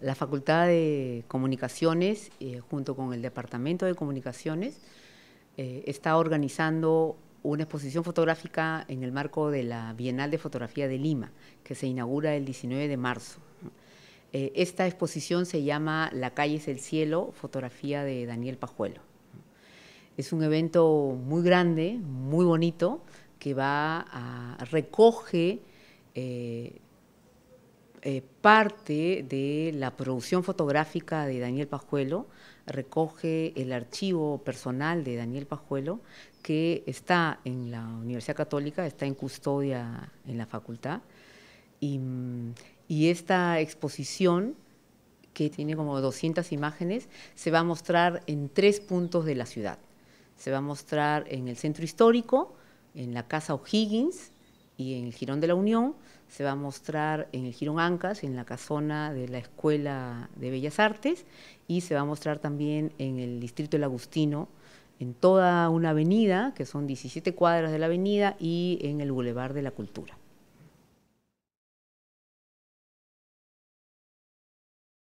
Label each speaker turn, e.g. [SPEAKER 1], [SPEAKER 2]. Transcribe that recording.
[SPEAKER 1] La Facultad de Comunicaciones, eh, junto con el Departamento de Comunicaciones, eh, está organizando una exposición fotográfica en el marco de la Bienal de Fotografía de Lima, que se inaugura el 19 de marzo. Eh, esta exposición se llama La calle es el cielo, fotografía de Daniel Pajuelo. Es un evento muy grande, muy bonito, que va a recoge eh, parte de la producción fotográfica de Daniel Pajuelo recoge el archivo personal de Daniel Pajuelo que está en la Universidad Católica, está en custodia en la facultad. Y, mm, y esta exposición, que tiene como 200 imágenes, se va a mostrar en tres puntos de la ciudad. Se va a mostrar en el centro histórico, en la Casa O'Higgins, y en el Girón de la Unión se va a mostrar en el Girón Ancas, en la casona de la Escuela de Bellas Artes y se va a mostrar también en el Distrito del Agustino, en toda una avenida, que son 17 cuadras de la avenida y en el Boulevard de la Cultura.